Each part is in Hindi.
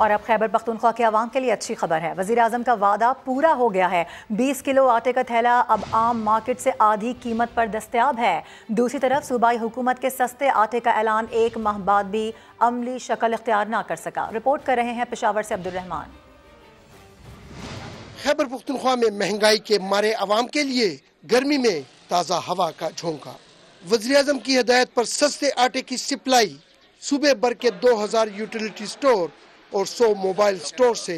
और अब खैबर पख्तनख्वा के आवाम के लिए अच्छी खबर है वजी अजम का वादा पूरा हो गया है 20 किलो आटे का थैला अब आम मार्केट से आधी कीमत पर दस्तियाब है दूसरी तरफ सूबाई हुकूमत के सस्ते आटे का ऐलान एक माह बाद भी अमली शक्ल इख्तियार ना कर सका रिपोर्ट कर रहे हैं पेशावर से अब्दुलरहमान खैबर पख्तनख्वा में महंगाई के मारे आवाम के लिए गर्मी में ताज़ा हवा का झोंका वजी अजम की हदायत पर सस्ते आटे की सप्लाई सूबे भर के दो हजार यूटिलिटी स्टोर और सौ मोबाइल स्टोर से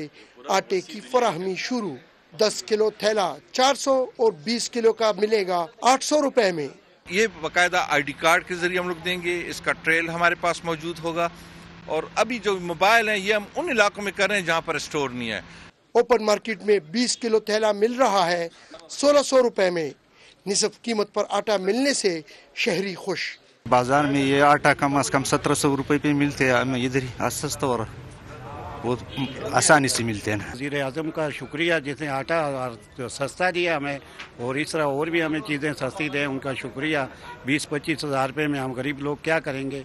आटे की फराहमी शुरू दस किलो थैला चार सौ और बीस किलो का मिलेगा आठ सौ रुपए में ये आई आईडी कार्ड के जरिए हम लोग देंगे इसका ट्रेल हमारे पास मौजूद होगा और अभी जो मोबाइल है ये हम उन इलाकों में कर रहे हैं जहाँ पर स्टोर नहीं है ओपन मार्केट में 20 किलो थैला मिल रहा है सोलह सौ रूपए में निसफ कीमत पर आटा मिलने से शहरी खुश बाजार में ये आटा कम अज कम सत्रह सौ रूपए पे मिलते हैं इधर ही सस्ता हो रहा बहुत आसानी से मिलते हैं वजीर अजम का शुक्रिया जिसने आटा और सस्ता दिया हमें और इस तरह और भी हमें चीज़ें सस्ती दें उनका शुक्रिया बीस पच्चीस हज़ार रुपये में हम गरीब लोग क्या करेंगे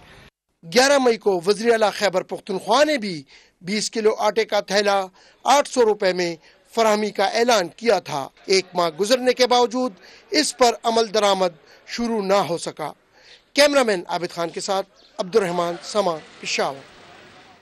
ग्यारह मई को वजी अला खैबर पुख्तनख्वा ने भी बीस किलो आटे का थैला आठ सौ रुपये में फरहमी का ऐलान किया था एक माह गुजरने के बावजूद इस पर अमल दरामद शुरू ना हो सका कैमरामैन आबिद खान के साथ अब्दुलरहमान समा पिशावर